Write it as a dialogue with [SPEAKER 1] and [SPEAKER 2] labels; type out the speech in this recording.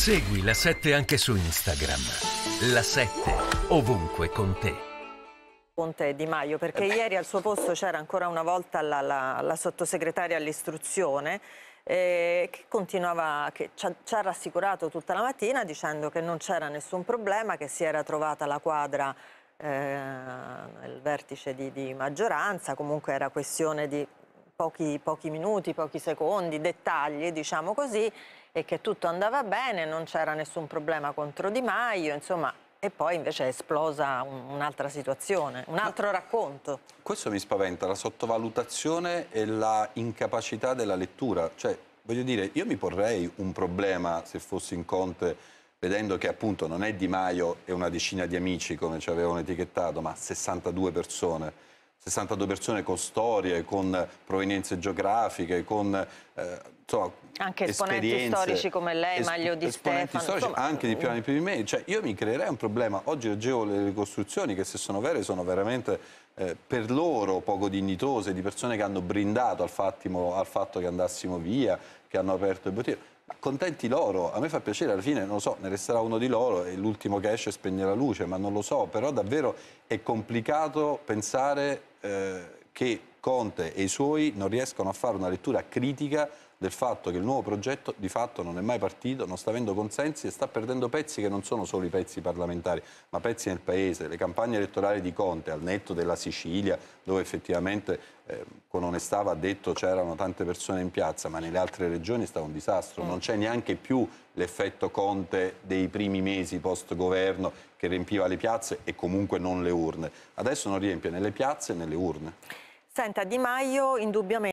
[SPEAKER 1] Segui la 7 anche su Instagram. La 7 ovunque con te. Conte Di Maio, perché eh ieri al suo posto c'era ancora una volta la, la, la sottosegretaria all'istruzione eh, che continuava, che ci ha, ci ha, rassicurato tutta la mattina dicendo che non c'era nessun problema, che si era trovata la quadra eh, nel vertice di, di maggioranza, comunque era questione di pochi, pochi minuti, pochi secondi, dettagli, diciamo così, e che tutto andava bene, non c'era nessun problema contro Di Maio, insomma, e poi invece è esplosa un'altra situazione, un altro Ma
[SPEAKER 2] racconto. Questo mi spaventa, la sottovalutazione e la incapacità della lettura. Cioè, voglio dire, io mi porrei un problema se fossi in Conte vedendo che appunto non è Di Maio e una decina di amici come ci avevano etichettato, ma 62 persone 62 persone con storie, con provenienze geografiche, con eh, insomma, anche esponenti storici come lei, Maglio di esponenti Stefano. Storici, insomma, anche di più anni più di me. Cioè, io mi creerei un problema. Oggi leggevo le ricostruzioni che se sono vere sono veramente eh, per loro poco dignitose, di persone che hanno brindato al, fattimo, al fatto che andassimo via, che hanno aperto il bottino contenti loro, a me fa piacere, alla fine non lo so, ne resterà uno di loro e l'ultimo che esce spegne la luce, ma non lo so, però davvero è complicato pensare eh, che Conte e i suoi non riescono a fare una lettura critica del fatto che il nuovo progetto di fatto non è mai partito, non sta avendo consensi e sta perdendo pezzi che non sono solo i pezzi parlamentari, ma pezzi nel Paese. Le campagne elettorali di Conte, al netto della Sicilia, dove effettivamente eh, con onestà va detto c'erano tante persone in piazza, ma nelle altre regioni è stato un disastro. Non c'è neanche più l'effetto Conte dei primi mesi post-governo che riempiva le piazze e comunque non le urne. Adesso non riempie né le piazze né le urne.
[SPEAKER 1] Senta, Di Maio indubbiamente